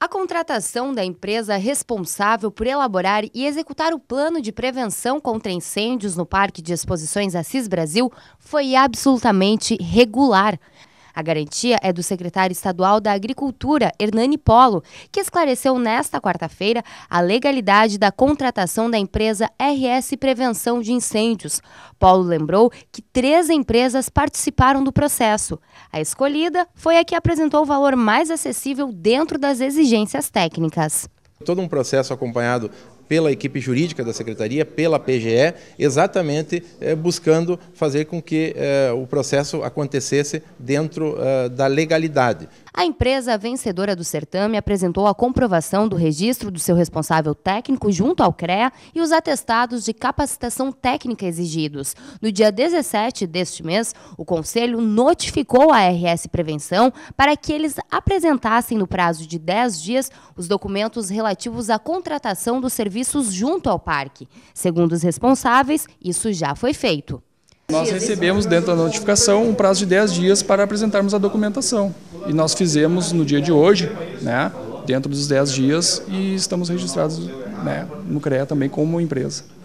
A contratação da empresa responsável por elaborar e executar o plano de prevenção contra incêndios no Parque de Exposições Assis Brasil foi absolutamente regular. A garantia é do secretário estadual da Agricultura, Hernani Polo, que esclareceu nesta quarta-feira a legalidade da contratação da empresa RS Prevenção de Incêndios. Paulo lembrou que três empresas participaram do processo. A escolhida foi a que apresentou o valor mais acessível dentro das exigências técnicas todo um processo acompanhado pela equipe jurídica da Secretaria, pela PGE, exatamente eh, buscando fazer com que eh, o processo acontecesse dentro eh, da legalidade. A empresa vencedora do certame apresentou a comprovação do registro do seu responsável técnico junto ao CREA e os atestados de capacitação técnica exigidos. No dia 17 deste mês, o Conselho notificou a RS Prevenção para que eles apresentassem no prazo de 10 dias os documentos relativos à contratação dos serviços junto ao parque. Segundo os responsáveis, isso já foi feito. Nós recebemos dentro da notificação um prazo de 10 dias para apresentarmos a documentação. E nós fizemos no dia de hoje, né, dentro dos 10 dias, e estamos registrados né, no CREA também como empresa.